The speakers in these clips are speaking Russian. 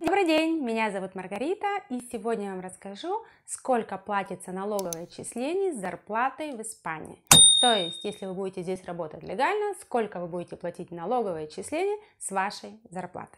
Добрый день, меня зовут Маргарита, и сегодня я вам расскажу, сколько платится налоговое отчислений с зарплатой в Испании. То есть, если вы будете здесь работать легально, сколько вы будете платить налоговое отчисление с вашей зарплаты.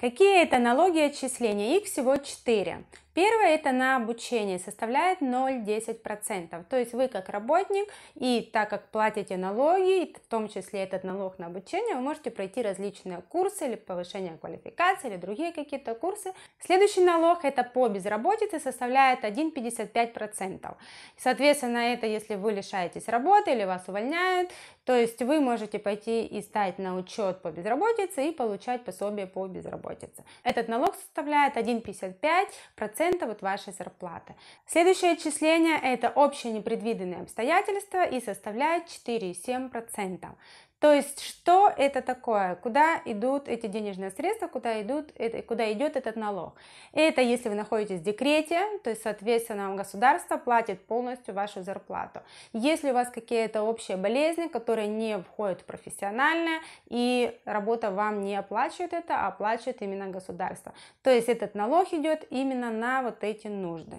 Какие это налоги и отчисления? Их всего 4. Первое это на обучение, составляет 0,10%. То есть вы как работник и так как платите налоги, в том числе этот налог на обучение, вы можете пройти различные курсы или повышение квалификации или другие какие-то курсы. Следующий налог это по безработице, составляет 1,55%. Соответственно, это если вы лишаетесь работы или вас увольняют, то есть вы можете пойти и стать на учет по безработице и получать пособие по безработице безработицы. Этот налог составляет 1,55% от вашей зарплаты. Следующее отчисление – это общие непредвиденные обстоятельства и составляет 4,7%. То есть, что это такое? Куда идут эти денежные средства, куда, идут, это, куда идет этот налог? Это если вы находитесь в декрете, то есть, соответственно, государство платит полностью вашу зарплату. Если у вас какие-то общие болезни, которые не входят в профессиональное, и работа вам не оплачивает это, а оплачивает именно государство. То есть, этот налог идет именно на вот эти нужды.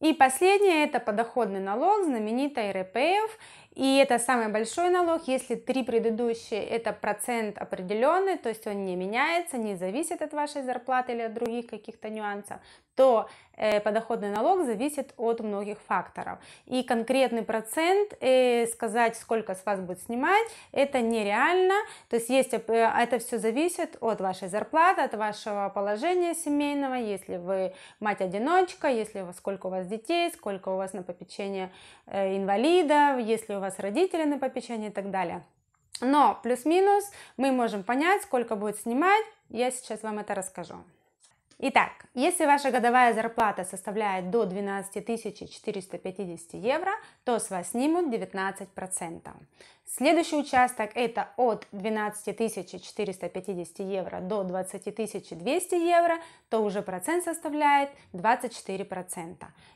И последнее – это подоходный налог, знаменитый РПФ. И это самый большой налог, если три предыдущие это процент определенный, то есть он не меняется, не зависит от вашей зарплаты или от других каких-то нюансов, то э, подоходный налог зависит от многих факторов. И конкретный процент э, сказать, сколько с вас будет снимать, это нереально. То есть, есть э, это все зависит от вашей зарплаты, от вашего положения семейного, если вы мать-одиночка, если сколько у вас детей, сколько у вас на попечение инвалидов, если у вас родители на попечение и так далее. Но плюс-минус мы можем понять, сколько будет снимать. Я сейчас вам это расскажу. Итак, если ваша годовая зарплата составляет до 12 450 евро, то с вас снимут 19%. Следующий участок это от 12 450 евро до 20 200 евро, то уже процент составляет 24%.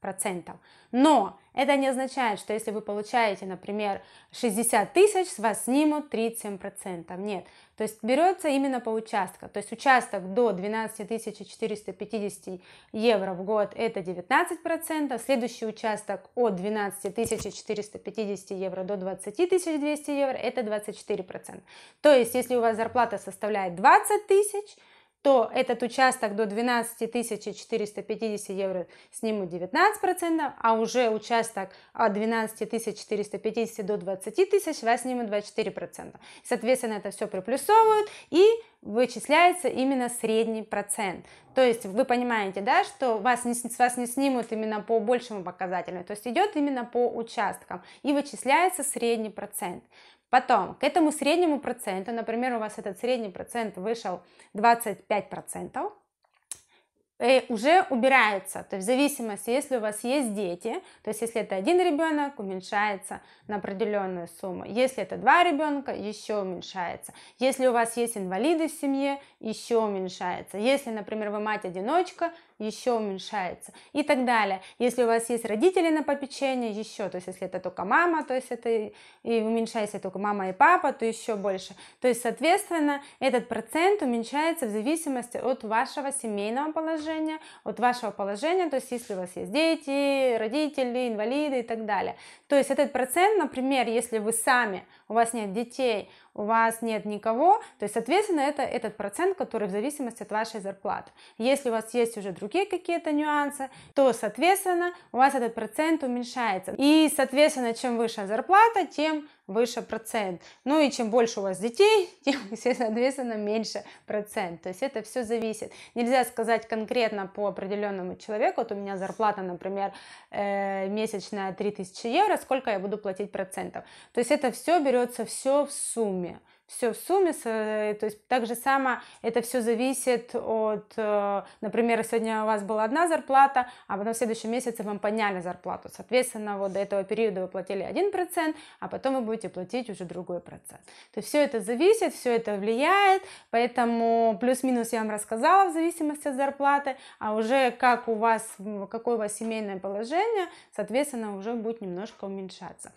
процентов. Но это не означает, что если вы получаете, например, 60 тысяч, с вас снимут 37 процентов. Нет, то есть берется именно по участку. То есть участок до 12 450 евро в год это 19 процентов, следующий участок от 12 450 евро до 20 200 евро это 24 процента. То есть если у вас зарплата составляет 20 тысяч, то этот участок до 12 450 евро снимут 19%, а уже участок от 12 450 до 20 тысяч вас снимут 24%. Соответственно, это все приплюсовывают и вычисляется именно средний процент. То есть вы понимаете, да, что вас не, с вас не снимут именно по большему показателю, то есть идет именно по участкам и вычисляется средний процент. Потом, к этому среднему проценту, например, у вас этот средний процент вышел 25%, процентов, э, уже убирается, то есть в зависимости, если у вас есть дети, то есть если это один ребенок, уменьшается на определенную сумму, если это два ребенка, еще уменьшается, если у вас есть инвалиды в семье, еще уменьшается, если, например, вы мать-одиночка, еще уменьшается и так далее. Если у вас есть родители на попечение, еще, то есть если это только мама, то есть это и уменьшается только мама и папа, то еще больше. То есть, соответственно, этот процент уменьшается в зависимости от вашего семейного положения, от вашего положения, то есть если у вас есть дети, родители, инвалиды и так далее. То есть этот процент, например, если вы сами, у вас нет детей, у вас нет никого, то есть, соответственно, это этот процент, который в зависимости от вашей зарплаты. Если у вас есть уже другие какие-то нюансы, то, соответственно, у вас этот процент уменьшается. И, соответственно, чем выше зарплата, тем выше процент. Ну и чем больше у вас детей, тем, соответственно, меньше процент. То есть это все зависит. Нельзя сказать конкретно по определенному человеку, вот у меня зарплата, например, э, месячная 3000 евро, сколько я буду платить процентов. То есть это все берется все в сумме все в сумме, э, то есть так же само это все зависит от, э, например, сегодня у вас была одна зарплата, а потом в следующем месяце вам подняли зарплату, соответственно, вот до этого периода вы платили 1%, а потом вы будете платить уже другой процент. То есть все это зависит, все это влияет, поэтому плюс-минус я вам рассказала в зависимости от зарплаты, а уже как у вас, какое у вас семейное положение, соответственно, уже будет немножко уменьшаться.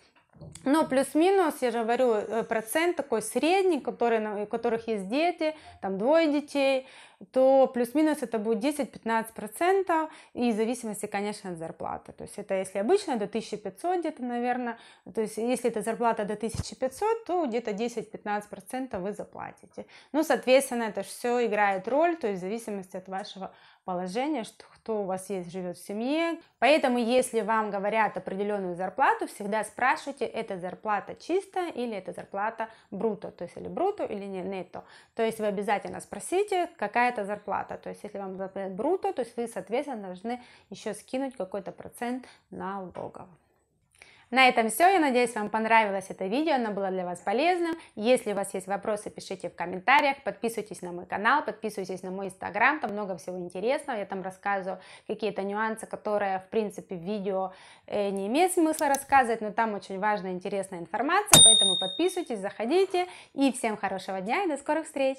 Но плюс-минус, я же говорю, э, процент такой средний, который, у которых есть дети, там двое детей, то плюс-минус это будет 10-15%, и в зависимости, конечно, от зарплаты. То есть это если обычно до 1500 где-то, наверное, то есть если это зарплата до 1500, то где-то 10-15% вы заплатите. Ну, соответственно, это все играет роль, то есть в зависимости от вашего положение, что кто у вас есть, живет в семье. Поэтому, если вам говорят определенную зарплату, всегда спрашивайте, это зарплата чистая или это зарплата бруто, то есть или бруто, или не нетто. То есть вы обязательно спросите, какая это зарплата. То есть если вам зарплата бруто, то есть вы, соответственно, должны еще скинуть какой-то процент налогов. На этом все. Я надеюсь, вам понравилось это видео, оно было для вас полезным. Если у вас есть вопросы, пишите в комментариях, подписывайтесь на мой канал, подписывайтесь на мой инстаграм, там много всего интересного. Я там рассказываю какие-то нюансы, которые, в принципе, в видео э, не имеет смысла рассказывать, но там очень важная, интересная информация, поэтому подписывайтесь, заходите. И всем хорошего дня и до скорых встреч!